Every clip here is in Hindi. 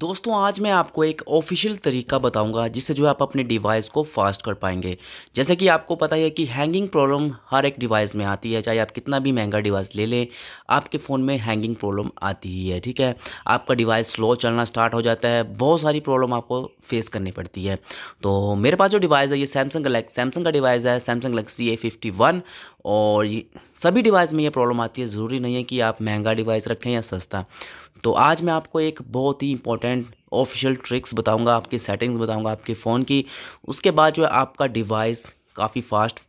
दोस्तों आज मैं आपको एक ऑफिशियल तरीका बताऊंगा जिससे जो है आप अपने डिवाइस को फास्ट कर पाएंगे जैसे कि आपको पता है कि हैंगिंग प्रॉब्लम हर एक डिवाइस में आती है चाहे आप कितना भी महंगा डिवाइस ले लें आपके फ़ोन में हैंगिंग प्रॉब्लम आती ही है ठीक है आपका डिवाइस स्लो चलना स्टार्ट हो जाता है बहुत सारी प्रॉब्लम आपको फेस करनी पड़ती है तो मेरे पास जो डिवाइस है ये सैमसंग गलेक्स सैमसंग का डिवाइस है Samsung Galaxy A fifty one और सभी डिवाइस में ये प्रॉब्लम आती है ज़रूरी नहीं है कि आप महंगा डिवाइस रखें या सस्ता तो आज मैं आपको एक बहुत ही इंपॉर्टेंट ऑफिशियल ट्रिक्स बताऊंगा आपकी सेटिंग्स बताऊंगा आपके फ़ोन की उसके बाद जो है आपका डिवाइस काफ़ी फास्ट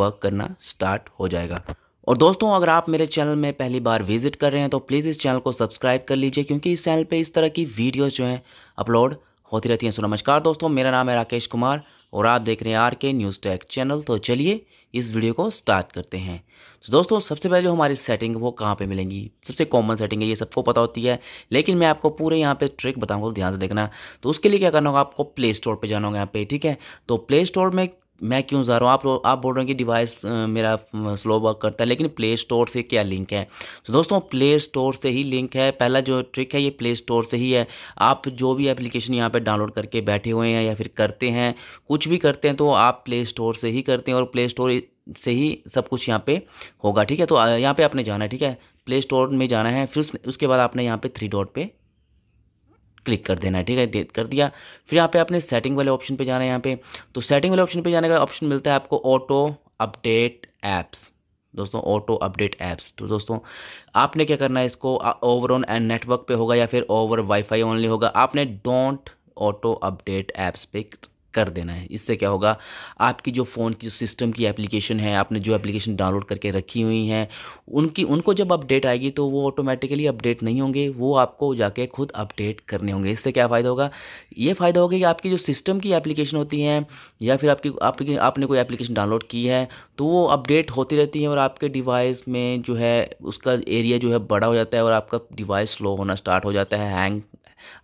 वर्क करना स्टार्ट हो जाएगा और दोस्तों अगर आप मेरे चैनल में पहली बार विजिट कर रहे हैं तो प्लीज़ इस चैनल को सब्सक्राइब कर लीजिए क्योंकि इस चैनल पर इस तरह की वीडियोज़ जो हैं अपलोड होती रहती हैं सो नमस्कार दोस्तों मेरा नाम है राकेश कुमार और आप देख रहे हैं आर के न्यूज़ टैक चैनल तो चलिए इस वीडियो को स्टार्ट करते हैं तो दोस्तों सबसे पहले जो हमारी सेटिंग वो कहाँ पे मिलेंगी सबसे कॉमन सेटिंग है ये सबको पता होती है लेकिन मैं आपको पूरे यहाँ पे ट्रिक बताऊँगा ध्यान से देखना तो उसके लिए क्या करना होगा आपको प्ले स्टोर पर जाना होगा यहाँ पे ठीक है तो प्ले स्टोर में मैं क्यों जा रहा हूँ आप आप बोल रहे हैं कि डिवाइस मेरा स्लो वर्क करता है लेकिन प्ले स्टोर से क्या लिंक है तो दोस्तों प्ले स्टोर से ही लिंक है पहला जो ट्रिक है ये प्ले स्टोर से ही है आप जो भी एप्लीकेशन यहाँ पर डाउनलोड करके बैठे हुए हैं या फिर करते हैं कुछ भी करते हैं तो आप प्ले स्टोर से ही करते हैं और प्ले स्टोर से ही सब कुछ यहाँ पे होगा ठीक है तो यहाँ पे आपने जाना है ठीक है प्ले स्टोर में जाना है फिर उसके बाद आपने यहाँ पे थ्री डॉट पे क्लिक कर देना है ठीक है दे कर दिया फिर यहाँ पे आपने सेटिंग वाले ऑप्शन पे जाना है यहाँ पे तो सेटिंग वाले ऑप्शन पे जाने का ऑप्शन मिलता है आपको ऑटो अपडेट ऐप्स दोस्तों ऑटो अपडेट ऐप्स तो दोस्तों आपने क्या करना है इसको ओवर ऑन एंड नेटवर्क पे होगा या फिर ओवर वाईफाई ओनली होगा आपने डोंट ऑटो अपडेट ऐप्स पे कर देना है इससे क्या होगा आपकी जो फ़ोन की जो सिस्टम की एप्लीकेशन है आपने जो एप्लीकेशन डाउनलोड करके रखी हुई हैं उनकी उनको जब अपडेट आएगी तो वो ऑटोमेटिकली अपडेट नहीं होंगे वो आपको जाके खुद अपडेट करने होंगे इससे क्या फ़ायदा होगा ये फ़ायदा होगा कि आपकी जो सिस्टम की एप्लीकेशन होती हैं या फिर आपकी आपकी आपने कोई एप्लीकेशन डाउनलोड की है तो वो अपडेट होती रहती है और आपके डिवाइस में जो है उसका एरिया जो है बड़ा हो जाता है और आपका डिवाइस स्लो होना स्टार्ट हो जाता है हैंग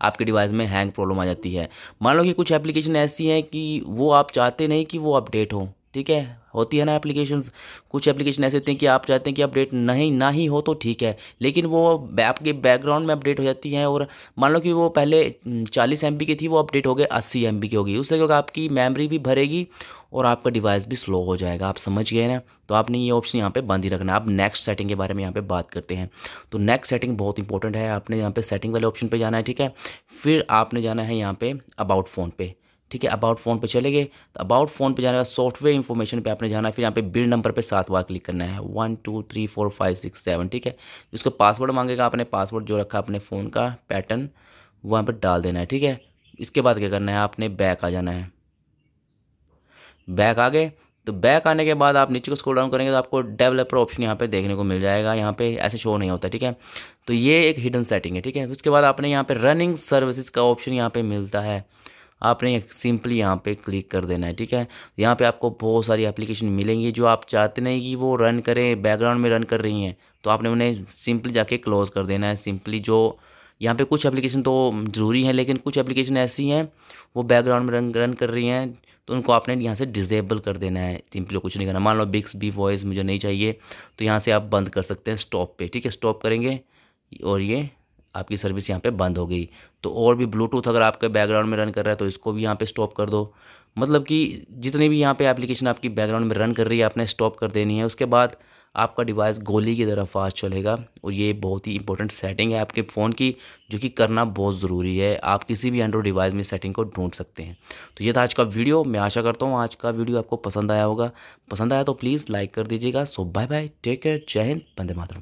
आपके डिवाइस में हैंग प्रॉब्लम आ जाती है मान लो कि कुछ एप्लीकेशन ऐसी हैं कि वो आप चाहते नहीं कि वो अपडेट हो ठीक है होती है ना एप्लीकेशन कुछ एप्लीकेशन ऐसे होते हैं कि आप चाहते हैं कि अपडेट नहीं ना ही हो तो ठीक है लेकिन वो आपके बैकग्राउंड में अपडेट हो जाती हैं और मान लो कि वो पहले 40 एम की थी वो अपडेट हो गए 80 एम की होगी उससे क्योंकि आपकी मेमोरी भी भरेगी और आपका डिवाइस भी स्लो हो जाएगा आप समझ गए ना तो आपने ये ऑप्शन यहाँ पे बंद ही रखना आप नेक्स्ट सेटिंग के बारे में यहाँ पे बात करते हैं तो नेक्स्ट सेटिंग बहुत इंपॉर्टेंट है आपने यहाँ पे सेटिंग वाले ऑप्शन पे जाना है ठीक है फिर आपने जाना है यहाँ पे अबाउट फ़ोन पे ठीक है अबाउट फ़ोन पे चले गए तो अबाउट फ़ोन पे जाने का सॉफ्टवेयर इन्फॉर्मेशन पे आपने जाना फिर यहाँ पे बिल नंबर पे सात बार क्लिक करना है one two three four five six seven ठीक है जिसको पासवर्ड मांगेगा आपने पासवर्ड जो रखा अपने फ़ोन का पैटर्न वहाँ पर डाल देना है ठीक है इसके बाद क्या करना है आपने बैक आ जाना है बैक आ गए तो बैक आने के बाद आप नीचे को स्क्रॉल डाउन करेंगे तो आपको डेवलपर ऑप्शन यहाँ पे देखने को मिल जाएगा यहाँ पे ऐसे शो नहीं होता ठीक है तो ये एक हिडन सेटिंग है ठीक है उसके बाद आपने यहाँ पे रनिंग सर्विसेज का ऑप्शन यहाँ पे मिलता है आपने सिंपली यहाँ पे क्लिक कर देना है ठीक है यहाँ पे आपको बहुत सारी एप्लीकेशन मिलेंगी जो आप चाहते नहीं कि वो रन करें बैकग्राउंड में रन कर रही हैं तो आपने उन्हें सिंपली जाके क्लोज़ कर देना है सिंपली जो यहाँ पे कुछ एप्लीकेशन तो ज़रूरी हैं लेकिन कुछ एप्लीकेशन ऐसी हैं वो बैकग्राउंड में रन रन कर रही हैं तो उनको आपने यहाँ से डिजेबल कर देना है सिंपली कुछ नहीं करना मान लो बिक्स बी वॉइस मुझे नहीं चाहिए तो यहाँ से आप बंद कर सकते हैं स्टॉप पे ठीक है स्टॉप करेंगे और ये आपकी सर्विस यहाँ पे बंद हो गई तो और भी ब्लूटूथ अगर आपके बैकग्राउंड में रन कर रहा है तो इसको भी यहाँ पे स्टॉप कर दो मतलब कि जितनी भी यहाँ पे एप्लीकेशन आपकी बैकग्राउंड में रन कर रही है आपने स्टॉप कर देनी है उसके बाद आपका डिवाइस गोली की तरह फास्ट चलेगा और ये बहुत ही इंपॉर्टेंट सेटिंग है आपके फ़ोन की जो कि करना बहुत ज़रूरी है आप किसी भी एंड्रॉइड डिवाइस में सेटिंग को ढूंढ सकते हैं तो ये था आज का वीडियो मैं आशा करता हूँ आज का वीडियो आपको पसंद आया होगा पसंद आया तो प्लीज़ लाइक कर दीजिएगा so bye bye take care जय हिंद बंदे मातरम